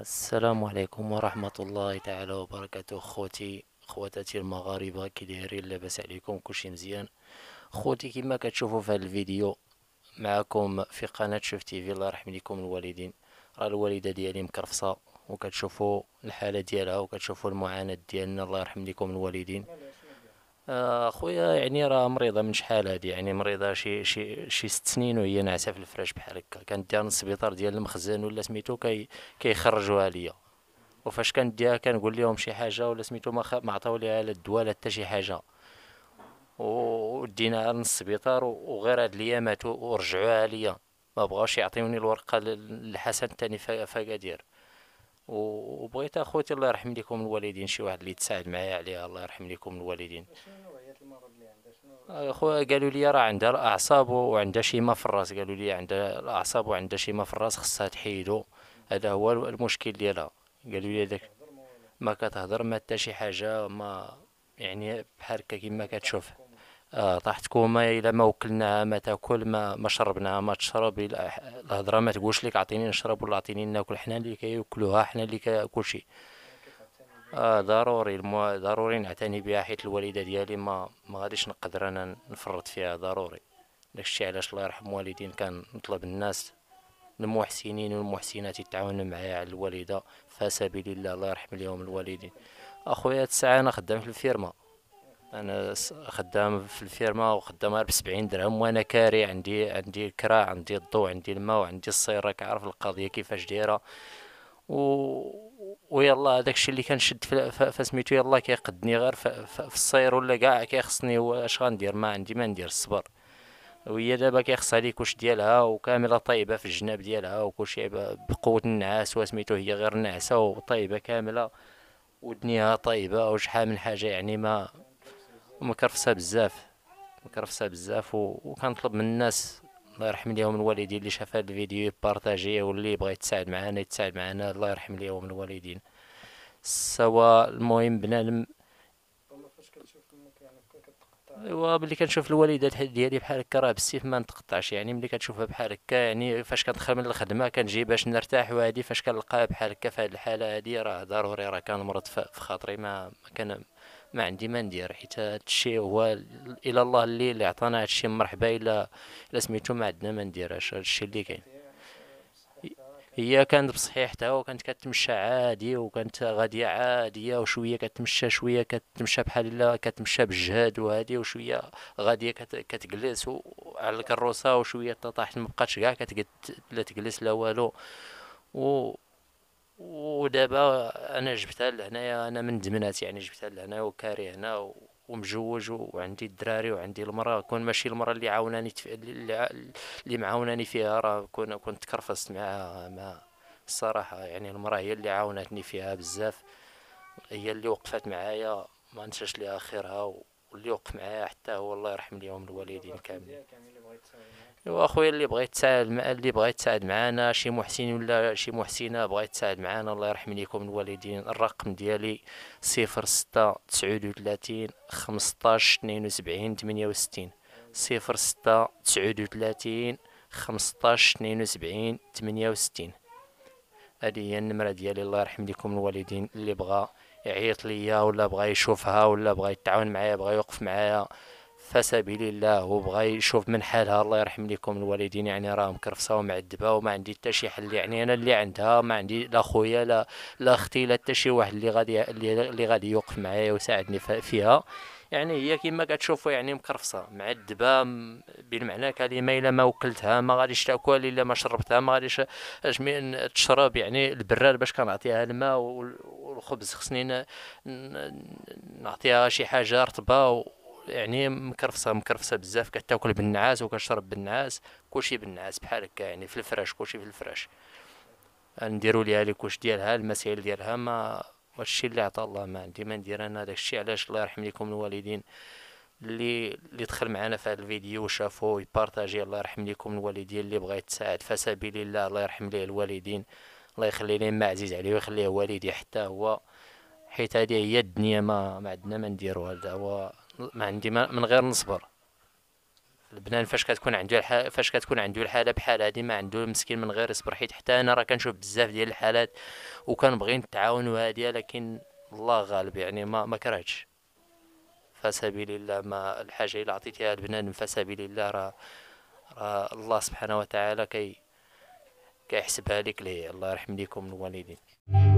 السلام عليكم ورحمة الله تعالى وبركاته خوتي خواتاتي المغاربة كي دايرين لاباس عليكم كلشي مزيان خوتي كما كتشوفوا في هذا الفيديو معكم في قناة شوف تي في الله يرحم ليكم الوالدين راه الوالدة ديالي مكرفصة وكتشوفوا الحالة ديالها وكتشوفوا المعاناة ديالنا الله يرحم ليكم الوالدين اخويا آه، يعني راه مريضه من شحال هادي يعني مريضه شي شي شي ست سنين وهي ناعسه في الفراش بحال هكا كنديها للسبيطار ديال المخزن ولا سميتو كي كيخرجوها ليا وفاش كنديها كنقول لهم شي حاجه ولا سميتو ما خ... ما عطاو ليها لا الدواء لا حتى شي حاجه وديناها للسبيطار وغير هاد الايامات ورجعوها ليا ما بغاوش يعطيوني الورقه للحسن الثاني في اكادير وبغيت اخوتي الله يرحم ليكم الوالدين شي واحد اللي تساعد معايا عليها الله يرحم ليكم الوالدين اخويا آه، قالوا لي راه عندها الاعصاب وعندها ما في الراس قالوا لي عندها الاعصاب وعندها ما في الراس خصها تحيدو هذا هو المشكل ديالها قالوا لي داك ما كتهضر ما حتى شي حاجه ما يعني بحال هكا كما كتشوف طاحت آه، ما الا ما وكلناها ما تاكل ما ما شربناها ما تشرب الهضره ما تقولش لك عطيني نشرب ولا عطيني ناكل حنا اللي كياكلوها حنا اللي كلشي آه ضروري المو... ضروري نعتني بها حيت الوالده ديالي ما ما غاديش نقدر انا نفرط فيها ضروري داكشي علاش الله يرحم والدين كان نطلب الناس المحسنين والمحسنات يتعاونوا معايا على الوالده فسبيل الله الله يرحم اليوم الوالدين اخويا تسعه انا خدام في الفيرما انا خدام في الفيرما وخدام ب 70 درهم وانا كاري عندي عندي الكراع عندي الضو عندي الماء وعندي الصير راك عارف القضيه كيفاش دايره و ويلا هذاك الشيء اللي كنشد فسميتو يلا كيقدني غير في الصير ولا كاع كيخصني واش غندير ما عندي ما ندير الصبر وهي دابا كيخصها لي كوش ديالها وكامله طيبه في الجناب ديالها وكلشي بقوه النعاس وسميتو هي غير نعسه وطيبه كامله ودنيها طيبه وشحال من حاجه يعني ما مكرفصه بزاف مكرفصه بزاف وكنطلب من الناس الله يرحم ليهم الوالدين اللي شاف هذا الفيديو يبارطاجيه واللي بغى يتساعد معنا يتساعد معنا الله يرحم ليهم الوالدين سوا المهم بنادم ايوا ملي كنشوف الوالدات ديالي بحال هكا راه بالسيف ما نتقطعش يعني ملي كنشوفها بحال هكا يعني فاش كندخل من الخدمه كنجي باش نرتاح وهادي فاش كنلقاها بحال هكا في هاد الحاله هادي راه ضروري راه كنمرض في خاطري ما ما كان ما عندي ما ندير حيت هادشي هو الى الله اللي اللي عطانا هادشي مرحبا الا الا سميتو ما عندنا ما نديرهاش هادشي اللي كاين هي كانت بصحيحتها وكانت كتمشى عادي وكانت غاديه عاديه وشويه كتمشى شويه كتمشى بحال الا كتمشى بالجهاد وهادي وشويه غاديه كتجلس على الكروسه وشويه تطاحت مبقاتش كاع تجلس لا والو و ودابا انا جبتها لهنايا انا من دمنات يعني جبتها لهنا وكاري هنا ومجوج وعندي الدراري وعندي المراه كون ماشي المراه اللي عاوناني تف... اللي معاوناني فيها راه كون كنت كرفست معها ما الصراحه يعني المراه هي اللي عاونتني فيها بزاف هي اللي وقفت معايا ما نساش ليها خيرها واللي وقف معايا حتى هو الله يرحم اليوم الوالدين كاملين ايوا اخويا اللي بغى يتساعد مع اللي بغى يتساعد معانا شي محسن ولا شي محسنه بغى يتساعد معانا الله يرحم ليكم الوالدين الرقم ديالي صفر ستة تسعود 72 خمسطاش اثنين وسبعين 15 وستين 68 هذه هي النمرة ديالي الله يرحم ليكم الوالدين اللي بغى يعيط ليا ولا بغى يشوفها ولا بغى يتعاون معايا بغى يوقف معايا فسبيل الله وبغى يشوف من حالها الله يرحم ليكم الوالدين يعني راهم مكرفصه ومعدبة وما عندي حتى شي حل يعني انا اللي عندها ما عندي لا خويا لا لا اختي لا حتى شي واحد اللي غادي اللي غادي يوقف معايا ويساعدني فيها يعني هي كما كتشوفوا يعني مكرفصه معذبه بالمعنى كلمه الا ما وكلتها ما غاديش تاكل الا ما شربتها ما غاديش اجمي تشرب يعني البراد باش كنعطيها الماء والخبز خصني نعطيها شي حاجه رطبه يعني مكرفصه مكرفصه بزاف كتاكل بالنعاس وكتشرب بالنعاس كلشي بالنعاس بحال هكا يعني في الفراش كلشي في الفراش نديرو ليها لي كوش ديالها المسائل ديالها ما هادشي اللي عطى الله ما عندي ما ندير انا داكشي علاش الله يرحم ليكم الوالدين اللي اللي دخل معنا في هذا الفيديو وشافو يبارطاجي الله يرحم ليكم الوالدين اللي بغى يتساعد في سبيل الله الله يرحم ليه الوالدين الله يخلي ليه ما عزيز عليه ويخليه والدي حتى هو حيت هذه هي الدنيا ما ما عندنا ما نديرو هذا هو ما عندي ما من غير نصبر لبنان فاش كتكون عنده الحالة فاش كتكون عنده الحالة بحال هادي ما عنده مسكين من غير يصبر حيت حتى انا راه كنشوف بزاف ديال الحالات وكنبغي نتعاون وهادي لكن الله غالب يعني ما ما كرهتش فسبيل الله ما الحاجة اللي عطيتيها لبنان فسبيل الله راه راه الله سبحانه وتعالى كي كيحسبها لك ليه الله يرحم ليكم الوالدين